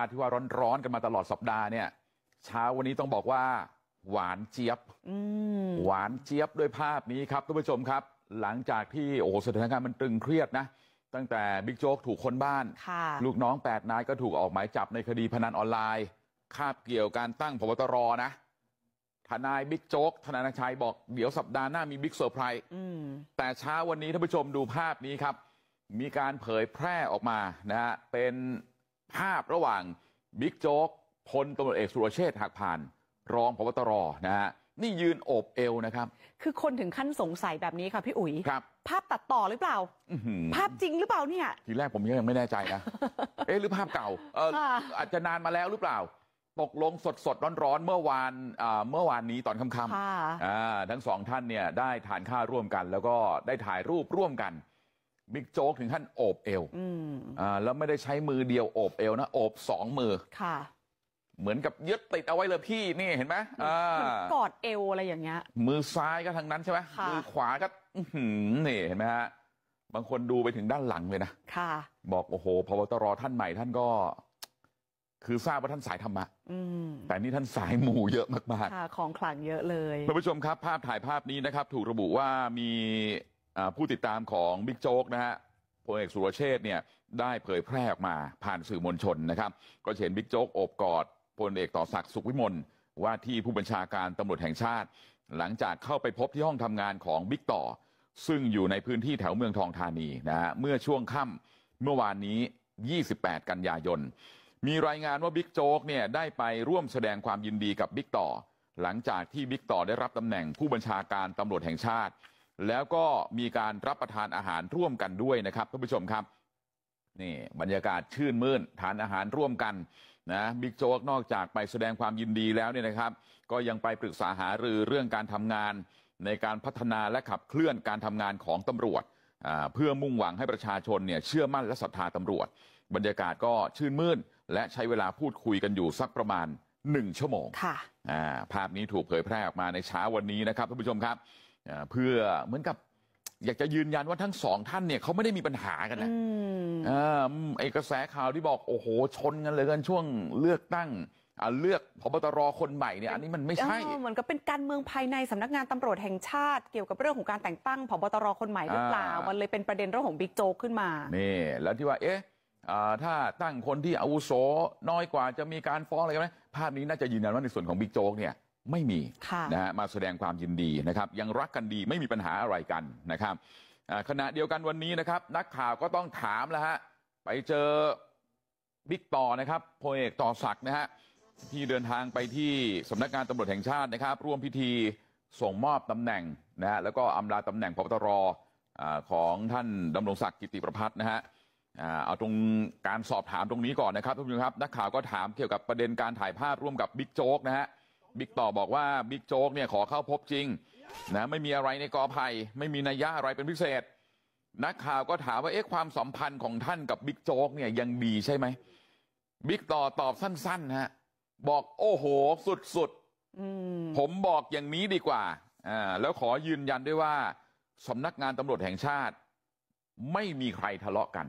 าที่ว่าร้อนกันมาตลอดสัปดาห์เนี่ย เช้าวันนี้ต้องบอกว่า หวานเจี๊ยบหวานเจี๊ยบด้วยภาพนี้ครับทุกผู้ชมครับ หลังจากที่โอ้โหสถานการณ์มันตึงเครียดนะ ตั้งแต่บิ๊กโจ๊กถูกคนบ้าน ลูกน้องแปดนายก็ถูกออกหมายจับในคดีพนันออนไลน์ คาบเกี่ยวการตั้งพบตรนะทนายบิ๊กโจ๊กธนาชัยบอกเดี๋ยวสัปดาห์หน้ามีบิ๊กเซอร์ไพรส์แต่เช้าวันนี้ท่านผู้ชมดูภาพนี้ครับ มีการเผยแพร่ออกมานะฮะเป็นภาพระหว่างบิ๊กโจ๊กพลตำรวจเอกสุรเชษฐ์หักผ่านรองพบตรนะฮะนี่ยืนโอบเอวนะครับ คือคนถึงขั้นสงสัยแบบนี้ค่ะพี่อุ๋ยครับภาพตัดต่อหรือเปล่าภาพจริงหรือเปล่าเนี่ยทีแรกผมยังไม่แน่ใจนะเอ๊ะหรือภาพเก่าเอออาจจะนานมาแล้วหรือเปล่าตกลงสดสดร้อนร้อนเมื่อวานเมื่อวานนี้ตอนค่ำๆทั้งสองท่านเนี่ยได้ทานข้าวร่วมกัน แล้วก็ได้ถ่ายรูปร่วมกันบิ๊กโจ๊กถึงขั้นโอบเอวอแล้วไม่ได้ใช้มือเดียวโอบเอวนะ โอบสองมือ ค่ะ เหมือนกับยึดติดเอาไว้เลยพี่ นี่เห็นไหมกอดเอวอะไรอย่างเงี้ย มือซ้ายก็ทางนั้นใช่ไหมมือขวาก็นี่เห็นไหมฮะ บางคนดูไปถึงด้านหลังเลยนะ ค่ะ บอกโอ้โหพบตรท่านใหม่ท่านก็ คือทราบว่าท่านสายธรรมะแต่นี่ท่านสายหมู่เยอะมากๆของขลังเยอะเลยท่านผู้ชมครับ ภาพถ่ายภาพนี้นะครับ ถูกระบุว่ามีผู้ติดตามของบิ๊กโจ๊กนะฮะพลเอกสุรเชษเนี่ยได้เผยแพร่ออกมาผ่านสื่อมวลชนนะครับก็เห็นบิ๊กโจ๊กโอบกอดพลเอกต่อศักดิ์สุขวิมลว่าที่ผู้บัญชาการตำรวจแห่งชาติ หลังจากเข้าไปพบที่ห้องทำงานของบิ๊กต่อ ซึ่งอยู่ในพื้นที่แถวเมืองทองธานีนะฮะเมื่อช่วงค่ำเมื่อวานนี้ 28 กันยายน มีรายงานว่าบิ๊กโจ๊กเนี่ยได้ไปร่วมแสดงความยินดีกับบิ๊กต่อหลังจากที่บิ๊กต่อได้รับตำแหน่งผู้บัญชาการตำรวจแห่งชาติแล้วก็มีการรับประทานอาหารร่วมกันด้วยนะครับท่านผู้ชมครับนี่บรรยากาศชื่นมื้นทานอาหารร่วมกันนะบิ๊กโจ๊กนอกจากไปแสดงความยินดีแล้วเนี่ยนะครับ ก็ยังไปปรึกษาหารือเรื่องการทำงาน ในการพัฒนาและขับเคลื่อนการทำงานของตำรวจเพื่อมุ่งหวังให้ประชาชนเนี่ยเชื่อมั่นและศรัทธาตำรวจ บรรยากาศก็ชื่นมื่น และใช้เวลาพูดคุยกันอยู่สักประมาณหนึ่งชั่วโมงค่ะภาพนี้ถูกเผยแพร่ออกมาในเช้าวันนี้นะครับท่านผู้ชมครับเพื่อเหมือนกับอยากจะยืนยันว่าทั้งสองท่านเนี่ยเขาไม่ได้มีปัญหากันนะไอ้กระแสข่าวที่บอก โอ้โหชนกันเลยกัน ช่วงเลือกตั้ง เลือกพบตรคนใหม่เนี่ยอันนี้มันไม่ใช่เหมือนกับเป็นการเมืองภายในสำนักงานตำรวจแห่งชาติเกี่ยวกับเรื่องของการแต่งตั้งพบตรคนใหม่หรือเปล่า มันเลยเป็นประเด็นเรื่องของบิ๊กโจ๊กขึ้นมา นี่ แล้วที่ว่าเอ๊ะถ้าตั้งคนที่อาวุโสน้อยกว่าจะมีการฟ้องอะไรกันไหมภาพนี้น่าจะยืนยันว่าในส่วนของบิ๊กโจ๊กเนี่ยไม่มีนะฮะมาแสดงความยินดีนะครับยังรักกันดีไม่มีปัญหาอะไรกันนะครับขณะเดียวกันวันนี้นะครับนักข่าวก็ต้องถามแล้วฮะไปเจอบิ๊กต่อนะครับพลเอกต่อศักดิ์นะฮะที่เดินทางไปที่สำนักงานตำรวจแห่งชาตินะครับ ร่วมพิธีส่งมอบตำแหน่งนะฮะแล้วก็อำลาตำแหน่งพบตรของท่านดำรงศักดิ์กิติประพัฒน์นะฮะเอาตรงการสอบถามตรงนี้ก่อนนะครับทุกท่านครับนักข่าวก็ถามเกี่ยวกับประเด็นการถ่ายภาพร่วมกับบิ๊กโจ๊กนะฮะบิ๊กต่อบอกว่าบิ๊กโจ๊กเนี่ยขอเข้าพบจริงนะไม่มีอะไรในกอไผ่ไม่มีนัยยะอะไรเป็นพิเศษ นักข่าวก็ถามว่าเอ๊ะความสัมพันธ์ของท่านกับบิ๊กโจ๊กเนี่ยยังดีใช่ไหมบิ๊กต่อตอบสั้นๆฮะบอกโอ้โหสุดๆผมบอกอย่างนี้ดีกว่าอ่า แล้วขอยืนยันด้วยว่าสำนักงานตำรวจแห่งชาติ ไม่มีใครทะเลาะกัน